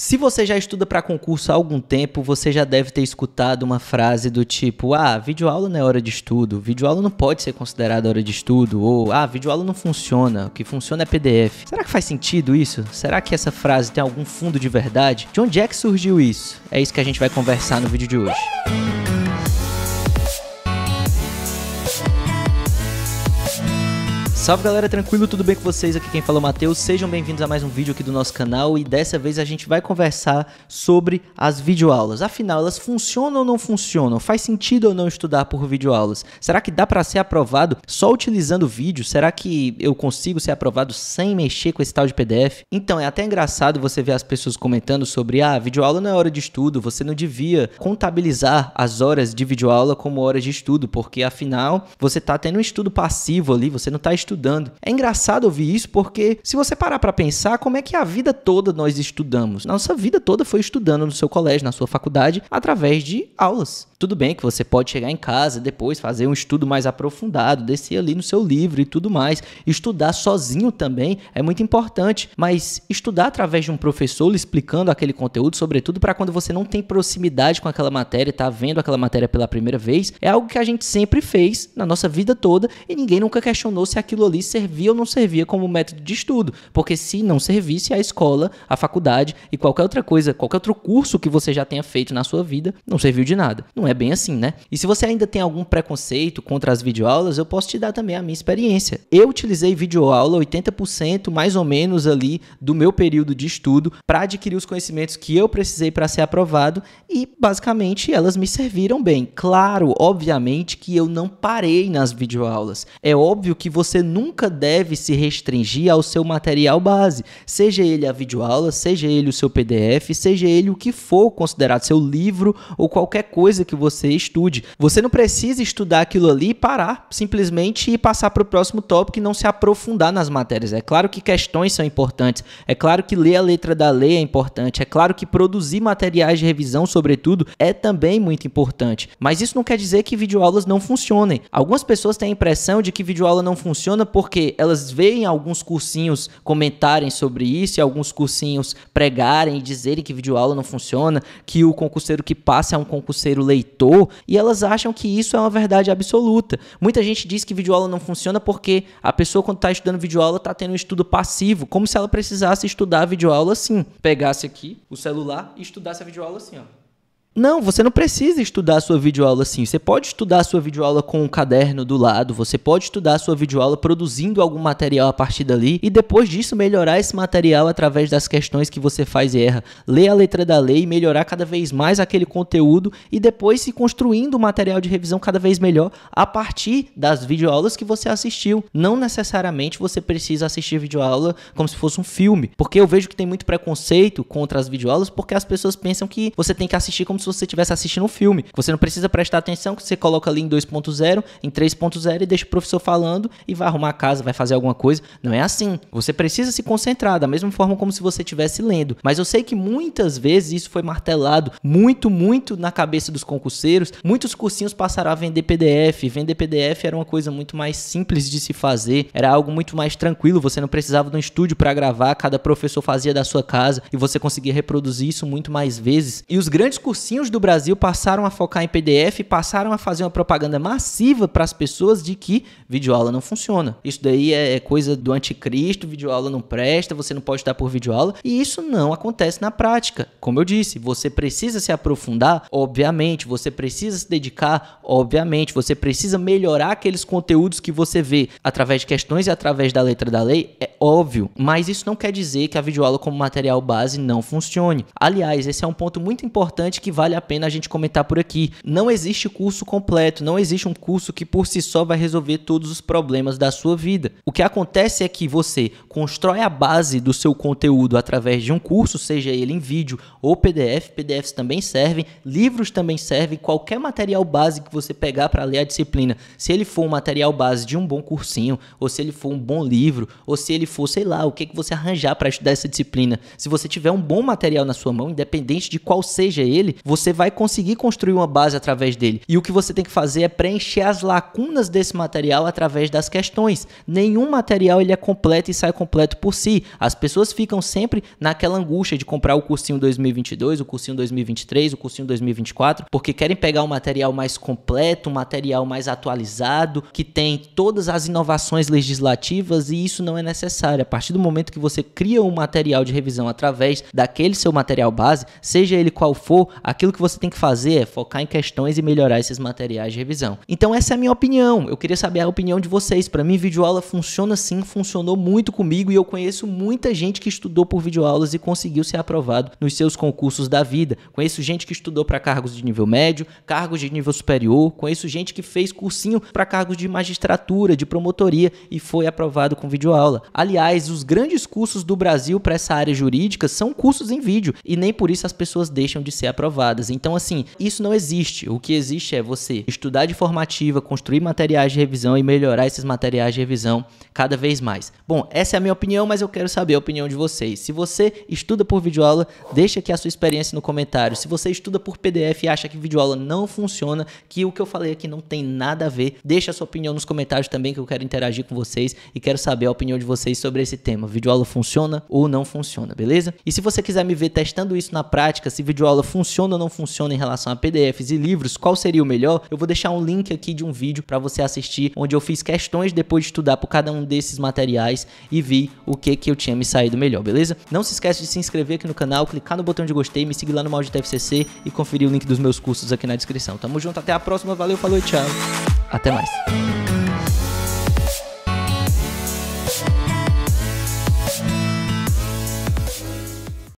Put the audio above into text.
Se você já estuda para concurso há algum tempo, você já deve ter escutado uma frase do tipo: "Ah, videoaula não é hora de estudo, videoaula não pode ser considerada hora de estudo" ou "Ah, videoaula não funciona, o que funciona é PDF". Será que faz sentido isso? Será que essa frase tem algum fundo de verdade? De onde é que surgiu isso? É isso que a gente vai conversar no vídeo de hoje. Salve galera, tranquilo? Tudo bem com vocês? Aqui quem fala é o Matheus. Sejam bem-vindos a mais um vídeo aqui do nosso canal e dessa vez a gente vai conversar sobre as videoaulas. Afinal, elas funcionam ou não funcionam? Faz sentido ou não estudar por videoaulas? Será que dá para ser aprovado só utilizando vídeo? Será que eu consigo ser aprovado sem mexer com esse tal de PDF? Então, é até engraçado você ver as pessoas comentando sobre ah, videoaula não é hora de estudo, você não devia contabilizar as horas de videoaula como horas de estudo, porque afinal você tá tendo um estudo passivo ali, você não tá estudando estudando. É engraçado ouvir isso porque se você parar para pensar como é que a vida toda nós estudamos, nossa vida toda foi estudando no seu colégio, na sua faculdade, através de aulas. Tudo bem que você pode chegar em casa depois, fazer um estudo mais aprofundado, descer ali no seu livro e tudo mais. Estudar sozinho também é muito importante, mas estudar através de um professor explicando aquele conteúdo, sobretudo para quando você não tem proximidade com aquela matéria, está vendo aquela matéria pela primeira vez, é algo que a gente sempre fez na nossa vida toda e ninguém nunca questionou se aquilo ali servia ou não servia como método de estudo, porque se não servisse a escola, a faculdade e qualquer outra coisa, qualquer outro curso que você já tenha feito na sua vida, não serviu de nada. Não é é bem assim, né? E se você ainda tem algum preconceito contra as videoaulas, eu posso te dar também a minha experiência. Eu utilizei videoaula 80% mais ou menos ali do meu período de estudo para adquirir os conhecimentos que eu precisei para ser aprovado e basicamente elas me serviram bem. Claro, obviamente que eu não parei nas videoaulas. É óbvio que você nunca deve se restringir ao seu material base, seja ele a videoaula, seja ele o seu PDF, seja ele o que for considerado seu livro ou qualquer coisa que você estude. Você não precisa estudar aquilo ali e parar, simplesmente ir passar para o próximo tópico e não se aprofundar nas matérias. É claro que questões são importantes, é claro que ler a letra da lei é importante, é claro que produzir materiais de revisão, sobretudo, é também muito importante. Mas isso não quer dizer que videoaulas não funcionem. Algumas pessoas têm a impressão de que videoaula não funciona porque elas veem alguns cursinhos comentarem sobre isso e alguns cursinhos pregarem e dizerem que videoaula não funciona, que o concurseiro que passa é um concurseiro leitor e elas acham que isso é uma verdade absoluta. Muita gente diz que videoaula não funciona porque a pessoa, quando está estudando videoaula, está tendo um estudo passivo, como se ela precisasse estudar videoaula assim. Pegasse aqui o celular e estudasse a videoaula assim, ó. Não, você não precisa estudar a sua videoaula assim. Você pode estudar a sua videoaula com o um caderno do lado, você pode estudar a sua videoaula produzindo algum material a partir dali e depois disso melhorar esse material através das questões que você faz e erra. Ler a letra da lei e melhorar cada vez mais aquele conteúdo e depois se construindo o material de revisão cada vez melhor a partir das videoaulas que você assistiu. Não necessariamente você precisa assistir videoaula como se fosse um filme, porque eu vejo que tem muito preconceito contra as videoaulas porque as pessoas pensam que você tem que assistir como se você estivesse assistindo um filme. Você não precisa prestar atenção, que você coloca ali em 2.0, em 3.0 e deixa o professor falando e vai arrumar a casa, vai fazer alguma coisa. Não é assim. Você precisa se concentrar, da mesma forma como se você estivesse lendo. Mas eu sei que muitas vezes isso foi martelado muito, muito na cabeça dos concurseiros. Muitos cursinhos passaram a vender PDF. Vender PDF era uma coisa muito mais simples de se fazer, era algo muito mais tranquilo. Você não precisava de um estúdio para gravar, cada professor fazia da sua casa e você conseguia reproduzir isso muito mais vezes. E os grandes cursinhos cursinhos do Brasil passaram a focar em PDF, passaram a fazer uma propaganda massiva para as pessoas de que videoaula não funciona. Isso daí é, é coisa do anticristo, videoaula não presta, você não pode estar por videoaula. E isso não acontece na prática. Como eu disse, você precisa se aprofundar, obviamente, você precisa se dedicar, obviamente, você precisa melhorar aqueles conteúdos que você vê através de questões e através da letra da lei, é óbvio. Mas isso não quer dizer que a videoaula como material base não funcione. Aliás, esse é um ponto muito importante que vale a pena a gente comentar por aqui. Não existe curso completo, não existe um curso que por si só vai resolver todos os problemas da sua vida. O que acontece é que você constrói a base do seu conteúdo através de um curso, seja ele em vídeo ou PDF, PDFs também servem, livros também servem, qualquer material base que você pegar para ler a disciplina, se ele for um material base de um bom cursinho, ou se ele for um bom livro, ou se ele for, sei lá, o que, que você arranjar para estudar essa disciplina, se você tiver um bom material na sua mão, independente de qual seja ele, você vai conseguir construir uma base através dele. E o que você tem que fazer é preencher as lacunas desse material através das questões. Nenhum material ele é completo e sai completo por si. As pessoas ficam sempre naquela angústia de comprar o cursinho 2022, o cursinho 2023, o cursinho 2024, porque querem pegar um material mais completo, um material mais atualizado, que tem todas as inovações legislativas e isso não é necessário. A partir do momento que você cria um material de revisão através daquele seu material base, seja ele qual for, a Aquilo que você tem que fazer é focar em questões e melhorar esses materiais de revisão. Então essa é a minha opinião. Eu queria saber a opinião de vocês. Para mim, videoaula funciona sim, funcionou muito comigo e eu conheço muita gente que estudou por videoaulas e conseguiu ser aprovado nos seus concursos da vida. Conheço gente que estudou para cargos de nível médio, cargos de nível superior, conheço gente que fez cursinho para cargos de magistratura, de promotoria e foi aprovado com videoaula. Aliás, os grandes cursos do Brasil para essa área jurídica são cursos em vídeo e nem por isso as pessoas deixam de ser aprovadas. Então, assim, isso não existe. O que existe é você estudar de formativa, construir materiais de revisão e melhorar esses materiais de revisão cada vez mais. Bom, essa é a minha opinião, mas eu quero saber a opinião de vocês. Se você estuda por videoaula, deixa aqui a sua experiência no comentário. Se você estuda por PDF e acha que videoaula não funciona, que o que eu falei aqui não tem nada a ver, deixa a sua opinião nos comentários também, que eu quero interagir com vocês e quero saber a opinião de vocês sobre esse tema. Videoaula funciona ou não funciona, beleza? E se você quiser me ver testando isso na prática, se videoaula funciona ou não funciona em relação a PDFs e livros, qual seria o melhor, eu vou deixar um link aqui de um vídeo para você assistir, onde eu fiz questões depois de estudar por cada um desses materiais e vi o que que eu tinha me saído melhor, beleza? Não se esquece de se inscrever aqui no canal, clicar no botão de gostei, me seguir lá no Maldita FCC e conferir o link dos meus cursos aqui na descrição. Tamo junto, até a próxima, valeu, falou e tchau. Até mais.